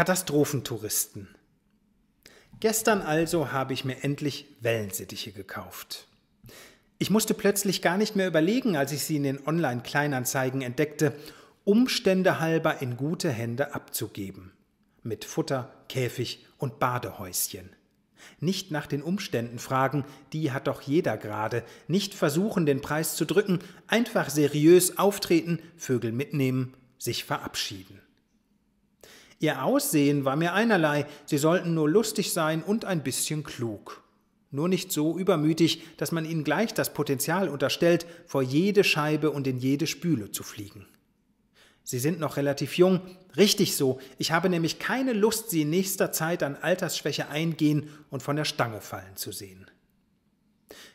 Katastrophentouristen. Gestern also habe ich mir endlich Wellensittiche gekauft. Ich musste plötzlich gar nicht mehr überlegen, als ich sie in den Online-Kleinanzeigen entdeckte, Umstände halber in gute Hände abzugeben. Mit Futter, Käfig und Badehäuschen. Nicht nach den Umständen fragen, die hat doch jeder gerade. Nicht versuchen, den Preis zu drücken, einfach seriös auftreten, Vögel mitnehmen, sich verabschieden. Ihr Aussehen war mir einerlei, sie sollten nur lustig sein und ein bisschen klug. Nur nicht so übermütig, dass man ihnen gleich das Potenzial unterstellt, vor jede Scheibe und in jede Spüle zu fliegen. Sie sind noch relativ jung, richtig so, ich habe nämlich keine Lust, sie in nächster Zeit an Altersschwäche eingehen und von der Stange fallen zu sehen.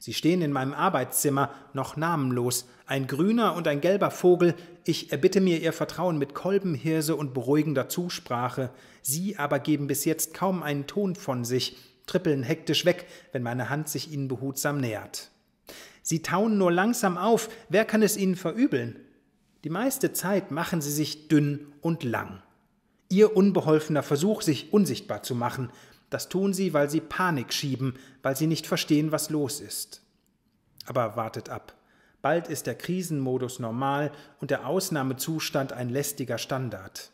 Sie stehen in meinem Arbeitszimmer, noch namenlos. Ein grüner und ein gelber Vogel. Ich erbitte mir ihr Vertrauen mit Kolbenhirse und beruhigender Zusprache. Sie aber geben bis jetzt kaum einen Ton von sich, trippeln hektisch weg, wenn meine Hand sich ihnen behutsam nähert. Sie tauen nur langsam auf. Wer kann es ihnen verübeln? Die meiste Zeit machen sie sich dünn und lang. Ihr unbeholfener Versuch, sich unsichtbar zu machen, das tun sie, weil sie Panik schieben, weil sie nicht verstehen, was los ist. Aber wartet ab. Bald ist der Krisenmodus normal und der Ausnahmezustand ein lästiger Standard.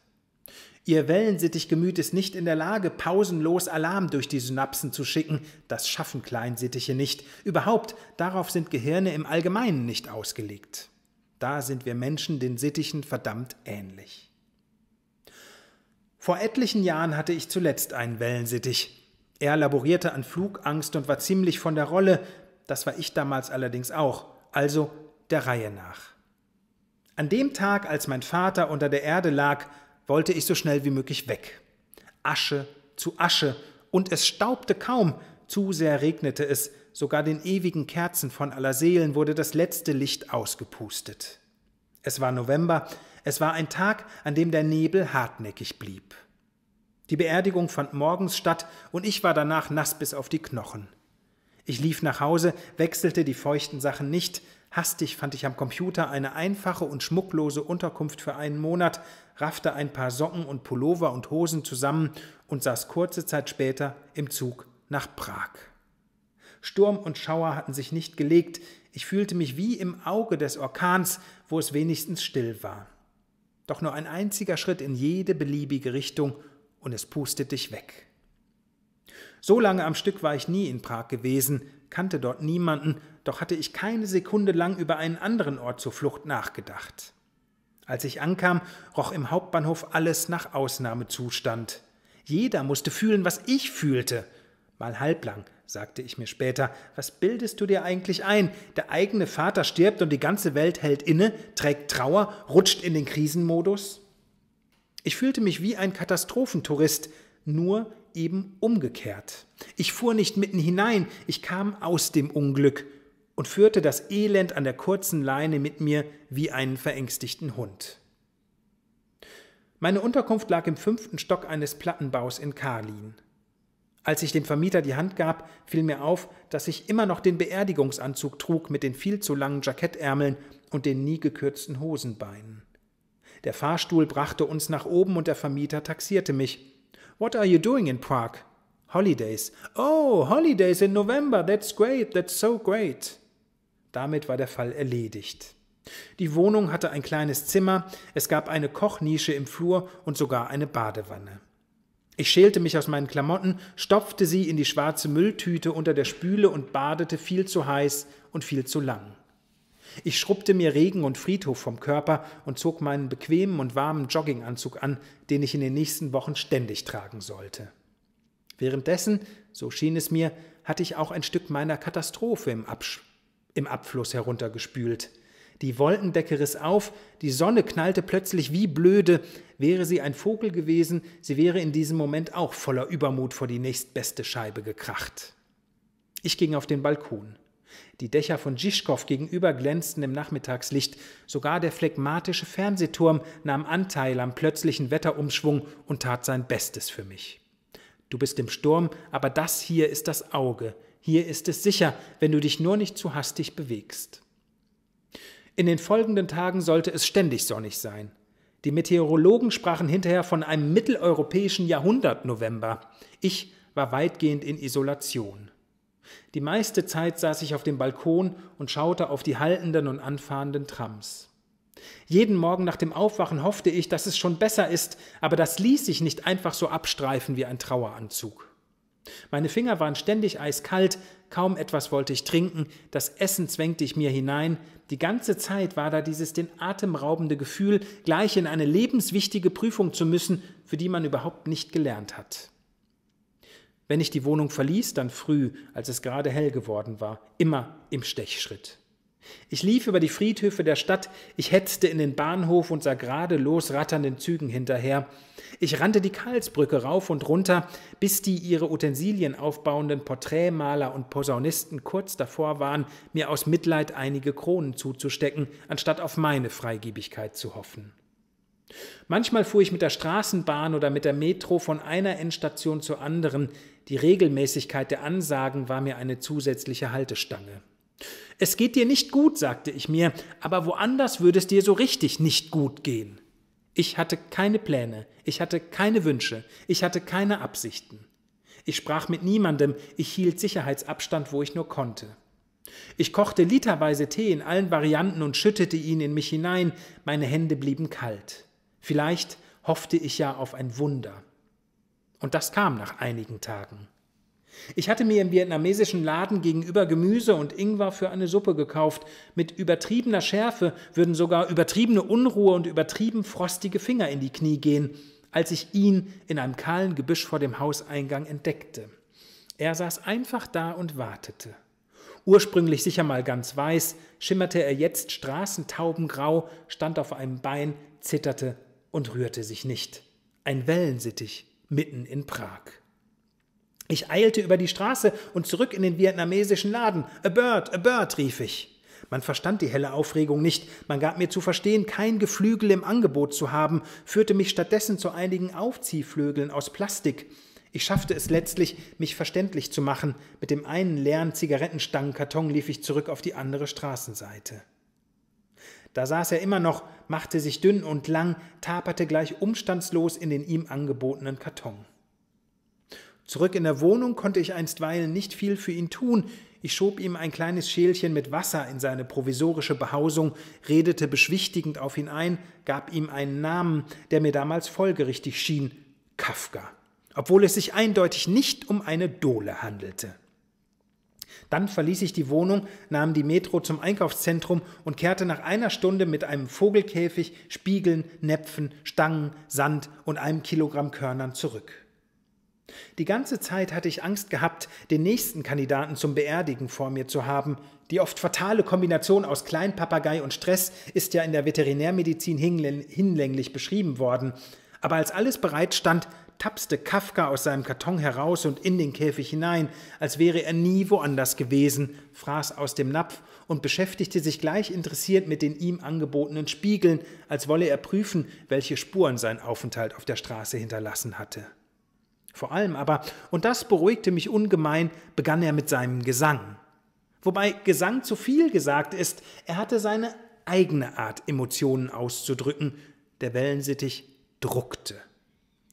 Ihr wellensittig Gemüt ist nicht in der Lage, pausenlos Alarm durch die Synapsen zu schicken. Das schaffen Kleinsittiche nicht. Überhaupt, darauf sind Gehirne im Allgemeinen nicht ausgelegt. Da sind wir Menschen den Sittichen verdammt ähnlich. Vor etlichen Jahren hatte ich zuletzt einen Wellensittich. Er laborierte an Flugangst und war ziemlich von der Rolle, das war ich damals allerdings auch, also der Reihe nach. An dem Tag, als mein Vater unter der Erde lag, wollte ich so schnell wie möglich weg. Asche zu Asche, und es staubte kaum, zu sehr regnete es, sogar den ewigen Kerzen von aller Seelen wurde das letzte Licht ausgepustet. Es war November, es war ein Tag, an dem der Nebel hartnäckig blieb. Die Beerdigung fand morgens statt und ich war danach nass bis auf die Knochen. Ich lief nach Hause, wechselte die feuchten Sachen nicht, hastig fand ich am Computer eine einfache und schmucklose Unterkunft für einen Monat, raffte ein paar Socken und Pullover und Hosen zusammen und saß kurze Zeit später im Zug nach Prag. Sturm und Schauer hatten sich nicht gelegt, ich fühlte mich wie im Auge des Orkans, wo es wenigstens still war. Doch nur ein einziger Schritt in jede beliebige Richtung und es pustet dich weg. So lange am Stück war ich nie in Prag gewesen, kannte dort niemanden, doch hatte ich keine Sekunde lang über einen anderen Ort zur Flucht nachgedacht. Als ich ankam, roch im Hauptbahnhof alles nach Ausnahmezustand. Jeder musste fühlen, was ich fühlte, mal halblang, sagte ich mir später, was bildest du dir eigentlich ein? Der eigene Vater stirbt und die ganze Welt hält inne, trägt Trauer, rutscht in den Krisenmodus? Ich fühlte mich wie ein Katastrophentourist, nur eben umgekehrt. Ich fuhr nicht mitten hinein, ich kam aus dem Unglück und führte das Elend an der kurzen Leine mit mir wie einen verängstigten Hund. Meine Unterkunft lag im fünften Stock eines Plattenbaus in Karlin. Als ich dem Vermieter die Hand gab, fiel mir auf, dass ich immer noch den Beerdigungsanzug trug mit den viel zu langen Jackettärmeln und den nie gekürzten Hosenbeinen. Der Fahrstuhl brachte uns nach oben und der Vermieter taxierte mich. What are you doing in Prague? Holidays. Oh, holidays in November. That's great. That's so great. Damit war der Fall erledigt. Die Wohnung hatte ein kleines Zimmer, es gab eine Kochnische im Flur und sogar eine Badewanne. Ich schälte mich aus meinen Klamotten, stopfte sie in die schwarze Mülltüte unter der Spüle und badete viel zu heiß und viel zu lang. Ich schrubbte mir Regen und Friedhof vom Körper und zog meinen bequemen und warmen Jogginganzug an, den ich in den nächsten Wochen ständig tragen sollte. Währenddessen, so schien es mir, hatte ich auch ein Stück meiner Katastrophe im, Absch im Abfluss heruntergespült – die Wolkendecke riss auf, die Sonne knallte plötzlich wie blöde. Wäre sie ein Vogel gewesen, sie wäre in diesem Moment auch voller Übermut vor die nächstbeste Scheibe gekracht. Ich ging auf den Balkon. Die Dächer von Tschischkow gegenüber glänzten im Nachmittagslicht. Sogar der phlegmatische Fernsehturm nahm Anteil am plötzlichen Wetterumschwung und tat sein Bestes für mich. Du bist im Sturm, aber das hier ist das Auge. Hier ist es sicher, wenn du dich nur nicht zu hastig bewegst. In den folgenden Tagen sollte es ständig sonnig sein. Die Meteorologen sprachen hinterher von einem mitteleuropäischen Jahrhundert November. Ich war weitgehend in Isolation. Die meiste Zeit saß ich auf dem Balkon und schaute auf die haltenden und anfahrenden Trams. Jeden Morgen nach dem Aufwachen hoffte ich, dass es schon besser ist, aber das ließ sich nicht einfach so abstreifen wie ein Traueranzug. Meine Finger waren ständig eiskalt, Kaum etwas wollte ich trinken, das Essen zwängte ich mir hinein, die ganze Zeit war da dieses den Atem raubende Gefühl, gleich in eine lebenswichtige Prüfung zu müssen, für die man überhaupt nicht gelernt hat. Wenn ich die Wohnung verließ, dann früh, als es gerade hell geworden war, immer im Stechschritt. Ich lief über die Friedhöfe der Stadt, ich hetzte in den Bahnhof und sah gerade los ratternden Zügen hinterher. Ich rannte die Karlsbrücke rauf und runter, bis die ihre Utensilien aufbauenden Porträtmaler und Posaunisten kurz davor waren, mir aus Mitleid einige Kronen zuzustecken, anstatt auf meine Freigebigkeit zu hoffen. Manchmal fuhr ich mit der Straßenbahn oder mit der Metro von einer Endstation zur anderen, die Regelmäßigkeit der Ansagen war mir eine zusätzliche Haltestange. Es geht dir nicht gut, sagte ich mir, aber woanders würde es dir so richtig nicht gut gehen. Ich hatte keine Pläne, ich hatte keine Wünsche, ich hatte keine Absichten. Ich sprach mit niemandem, ich hielt Sicherheitsabstand, wo ich nur konnte. Ich kochte literweise Tee in allen Varianten und schüttete ihn in mich hinein, meine Hände blieben kalt. Vielleicht hoffte ich ja auf ein Wunder. Und das kam nach einigen Tagen. Ich hatte mir im vietnamesischen Laden gegenüber Gemüse und Ingwer für eine Suppe gekauft. Mit übertriebener Schärfe würden sogar übertriebene Unruhe und übertrieben frostige Finger in die Knie gehen, als ich ihn in einem kahlen Gebüsch vor dem Hauseingang entdeckte. Er saß einfach da und wartete. Ursprünglich sicher mal ganz weiß, schimmerte er jetzt straßentaubengrau, stand auf einem Bein, zitterte und rührte sich nicht. Ein Wellensittich mitten in Prag. Ich eilte über die Straße und zurück in den vietnamesischen Laden. A bird, a bird, rief ich. Man verstand die helle Aufregung nicht, man gab mir zu verstehen, kein Geflügel im Angebot zu haben, führte mich stattdessen zu einigen Aufziehflügeln aus Plastik. Ich schaffte es letztlich, mich verständlich zu machen. Mit dem einen leeren Zigarettenstangenkarton lief ich zurück auf die andere Straßenseite. Da saß er immer noch, machte sich dünn und lang, taperte gleich umstandslos in den ihm angebotenen Karton. Zurück in der Wohnung konnte ich einstweilen nicht viel für ihn tun. Ich schob ihm ein kleines Schälchen mit Wasser in seine provisorische Behausung, redete beschwichtigend auf ihn ein, gab ihm einen Namen, der mir damals folgerichtig schien, Kafka, obwohl es sich eindeutig nicht um eine Dole handelte. Dann verließ ich die Wohnung, nahm die Metro zum Einkaufszentrum und kehrte nach einer Stunde mit einem Vogelkäfig, Spiegeln, Näpfen, Stangen, Sand und einem Kilogramm Körnern zurück. Die ganze Zeit hatte ich Angst gehabt, den nächsten Kandidaten zum Beerdigen vor mir zu haben. Die oft fatale Kombination aus Kleinpapagei und Stress ist ja in der Veterinärmedizin hinlänglich beschrieben worden. Aber als alles bereit stand, tapste Kafka aus seinem Karton heraus und in den Käfig hinein, als wäre er nie woanders gewesen, fraß aus dem Napf und beschäftigte sich gleich interessiert mit den ihm angebotenen Spiegeln, als wolle er prüfen, welche Spuren sein Aufenthalt auf der Straße hinterlassen hatte. Vor allem aber, und das beruhigte mich ungemein, begann er mit seinem Gesang. Wobei Gesang zu viel gesagt ist, er hatte seine eigene Art, Emotionen auszudrücken. Der Wellensittich druckte.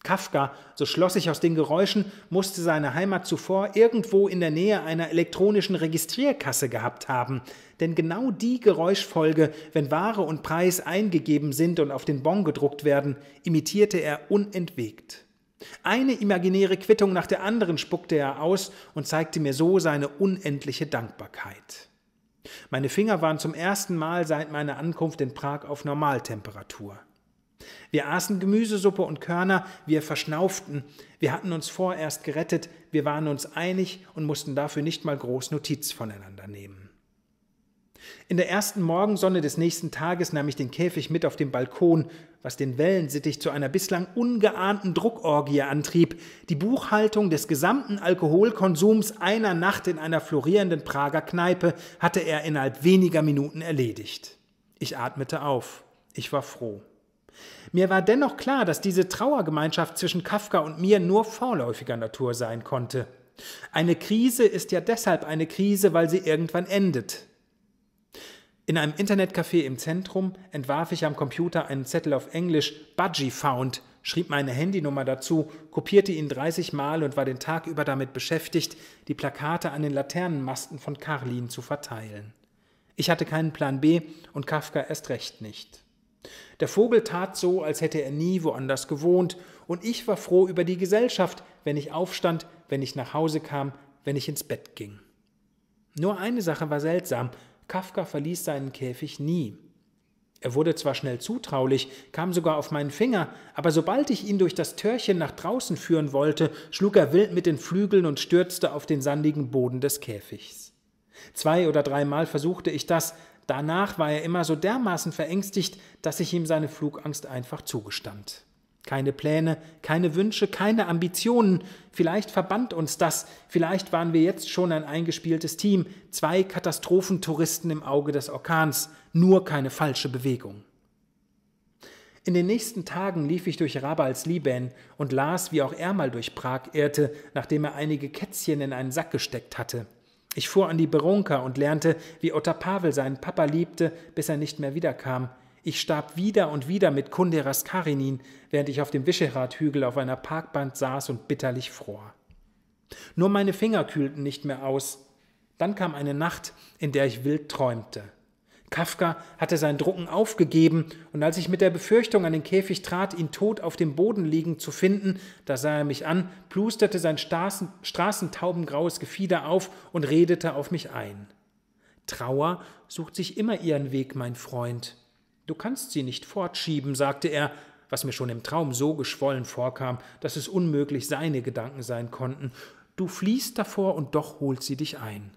Kafka, so schloss ich aus den Geräuschen, musste seine Heimat zuvor irgendwo in der Nähe einer elektronischen Registrierkasse gehabt haben, denn genau die Geräuschfolge, wenn Ware und Preis eingegeben sind und auf den Bon gedruckt werden, imitierte er unentwegt. Eine imaginäre Quittung nach der anderen spuckte er aus und zeigte mir so seine unendliche Dankbarkeit. Meine Finger waren zum ersten Mal seit meiner Ankunft in Prag auf Normaltemperatur. Wir aßen Gemüsesuppe und Körner, wir verschnauften, wir hatten uns vorerst gerettet, wir waren uns einig und mussten dafür nicht mal groß Notiz voneinander nehmen. In der ersten Morgensonne des nächsten Tages nahm ich den Käfig mit auf den Balkon, was den Wellensittich zu einer bislang ungeahnten Druckorgie antrieb, die Buchhaltung des gesamten Alkoholkonsums einer Nacht in einer florierenden Prager Kneipe hatte er innerhalb weniger Minuten erledigt. Ich atmete auf. Ich war froh. Mir war dennoch klar, dass diese Trauergemeinschaft zwischen Kafka und mir nur vorläufiger Natur sein konnte. Eine Krise ist ja deshalb eine Krise, weil sie irgendwann endet. In einem Internetcafé im Zentrum entwarf ich am Computer einen Zettel auf Englisch Budgie Found, schrieb meine Handynummer dazu, kopierte ihn 30 Mal und war den Tag über damit beschäftigt, die Plakate an den Laternenmasten von Karlin zu verteilen. Ich hatte keinen Plan B und Kafka erst recht nicht. Der Vogel tat so, als hätte er nie woanders gewohnt, und ich war froh über die Gesellschaft, wenn ich aufstand, wenn ich nach Hause kam, wenn ich ins Bett ging. Nur eine Sache war seltsam, Kafka verließ seinen Käfig nie. Er wurde zwar schnell zutraulich, kam sogar auf meinen Finger, aber sobald ich ihn durch das Törchen nach draußen führen wollte, schlug er wild mit den Flügeln und stürzte auf den sandigen Boden des Käfigs. Zwei oder dreimal versuchte ich das, danach war er immer so dermaßen verängstigt, dass ich ihm seine Flugangst einfach zugestand. Keine Pläne, keine Wünsche, keine Ambitionen. Vielleicht verband uns das. Vielleicht waren wir jetzt schon ein eingespieltes Team. Zwei Katastrophentouristen im Auge des Orkans. Nur keine falsche Bewegung. In den nächsten Tagen lief ich durch Rabals Liben und las, wie auch er mal durch Prag irrte, nachdem er einige Kätzchen in einen Sack gesteckt hatte. Ich fuhr an die Beronka und lernte, wie Otter Pavel seinen Papa liebte, bis er nicht mehr wiederkam. Ich starb wieder und wieder mit Kunde Raskarinin, während ich auf dem Wischerathügel auf einer Parkbank saß und bitterlich fror. Nur meine Finger kühlten nicht mehr aus. Dann kam eine Nacht, in der ich wild träumte. Kafka hatte sein Drucken aufgegeben, und als ich mit der Befürchtung an den Käfig trat, ihn tot auf dem Boden liegend zu finden, da sah er mich an, plusterte sein Straßen, straßentaubengraues Gefieder auf und redete auf mich ein. Trauer sucht sich immer ihren Weg, mein Freund. Du kannst sie nicht fortschieben, sagte er, was mir schon im Traum so geschwollen vorkam, dass es unmöglich seine Gedanken sein konnten. Du fliehst davor und doch holt sie dich ein.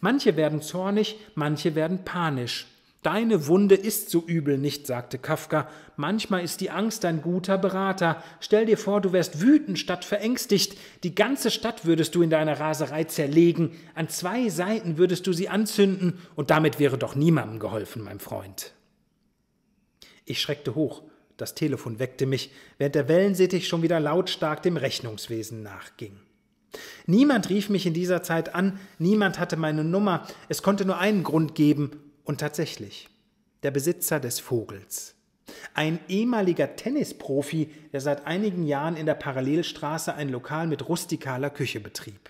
Manche werden zornig, manche werden panisch. Deine Wunde ist so übel nicht, sagte Kafka. Manchmal ist die Angst ein guter Berater. Stell dir vor, du wärst wütend statt verängstigt. Die ganze Stadt würdest du in deiner Raserei zerlegen. An zwei Seiten würdest du sie anzünden. Und damit wäre doch niemandem geholfen, mein Freund. Ich schreckte hoch. Das Telefon weckte mich, während der Wellensittich schon wieder lautstark dem Rechnungswesen nachging. Niemand rief mich in dieser Zeit an, niemand hatte meine Nummer, es konnte nur einen Grund geben, und tatsächlich der Besitzer des Vogels. Ein ehemaliger Tennisprofi, der seit einigen Jahren in der Parallelstraße ein Lokal mit rustikaler Küche betrieb.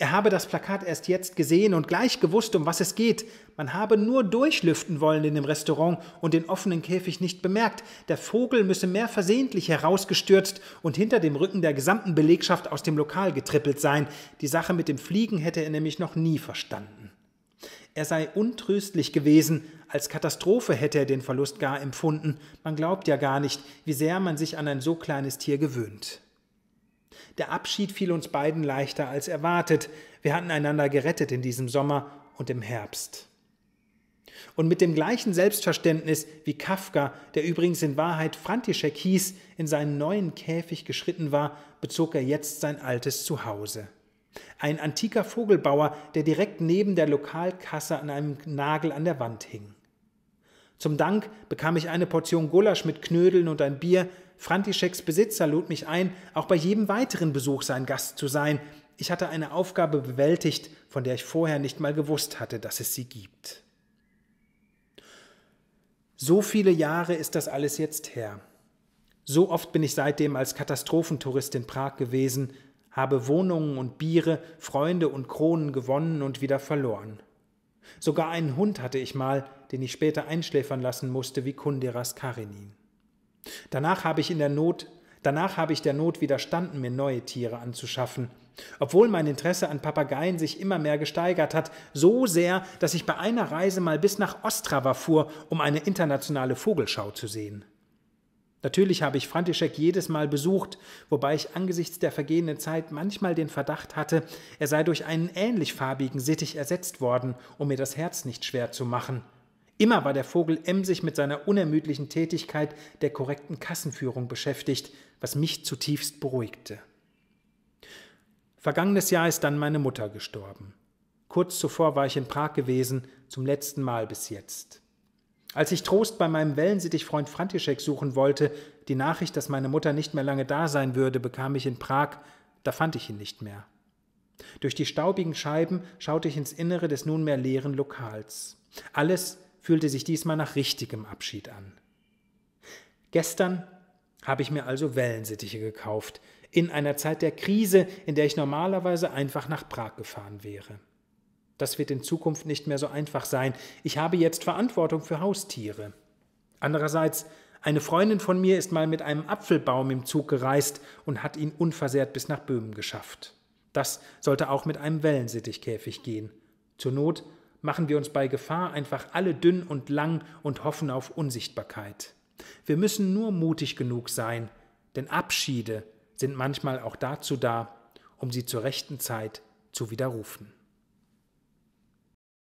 Er habe das Plakat erst jetzt gesehen und gleich gewusst, um was es geht. Man habe nur durchlüften wollen in dem Restaurant und den offenen Käfig nicht bemerkt. Der Vogel müsse mehr versehentlich herausgestürzt und hinter dem Rücken der gesamten Belegschaft aus dem Lokal getrippelt sein. Die Sache mit dem Fliegen hätte er nämlich noch nie verstanden. Er sei untröstlich gewesen, als Katastrophe hätte er den Verlust gar empfunden. Man glaubt ja gar nicht, wie sehr man sich an ein so kleines Tier gewöhnt. Der Abschied fiel uns beiden leichter als erwartet. Wir hatten einander gerettet in diesem Sommer und im Herbst. Und mit dem gleichen Selbstverständnis wie Kafka, der übrigens in Wahrheit Frantischek hieß, in seinen neuen Käfig geschritten war, bezog er jetzt sein altes Zuhause. Ein antiker Vogelbauer, der direkt neben der Lokalkasse an einem Nagel an der Wand hing. Zum Dank bekam ich eine Portion Gulasch mit Knödeln und ein Bier, Frantischeks Besitzer lud mich ein, auch bei jedem weiteren Besuch sein Gast zu sein. Ich hatte eine Aufgabe bewältigt, von der ich vorher nicht mal gewusst hatte, dass es sie gibt. So viele Jahre ist das alles jetzt her. So oft bin ich seitdem als Katastrophentourist in Prag gewesen, habe Wohnungen und Biere, Freunde und Kronen gewonnen und wieder verloren. Sogar einen Hund hatte ich mal, den ich später einschläfern lassen musste wie Kunderas Karenin. Danach habe ich in der Not, danach habe ich der Not widerstanden, mir neue Tiere anzuschaffen. Obwohl mein Interesse an Papageien sich immer mehr gesteigert hat, so sehr, dass ich bei einer Reise mal bis nach Ostrava fuhr, um eine internationale Vogelschau zu sehen. Natürlich habe ich Frantischek jedes Mal besucht, wobei ich angesichts der vergehenden Zeit manchmal den Verdacht hatte, er sei durch einen ähnlich farbigen Sittich ersetzt worden, um mir das Herz nicht schwer zu machen – Immer war der Vogel emsig mit seiner unermüdlichen Tätigkeit der korrekten Kassenführung beschäftigt, was mich zutiefst beruhigte. Vergangenes Jahr ist dann meine Mutter gestorben. Kurz zuvor war ich in Prag gewesen, zum letzten Mal bis jetzt. Als ich Trost bei meinem Wellensittich-Freund Frantischek suchen wollte, die Nachricht, dass meine Mutter nicht mehr lange da sein würde, bekam ich in Prag, da fand ich ihn nicht mehr. Durch die staubigen Scheiben schaute ich ins Innere des nunmehr leeren Lokals. Alles fühlte sich diesmal nach richtigem Abschied an. Gestern habe ich mir also Wellensittiche gekauft, in einer Zeit der Krise, in der ich normalerweise einfach nach Prag gefahren wäre. Das wird in Zukunft nicht mehr so einfach sein. Ich habe jetzt Verantwortung für Haustiere. Andererseits, eine Freundin von mir ist mal mit einem Apfelbaum im Zug gereist und hat ihn unversehrt bis nach Böhmen geschafft. Das sollte auch mit einem Wellensittichkäfig gehen. Zur Not machen wir uns bei Gefahr einfach alle dünn und lang und hoffen auf Unsichtbarkeit. Wir müssen nur mutig genug sein, denn Abschiede sind manchmal auch dazu da, um sie zur rechten Zeit zu widerrufen.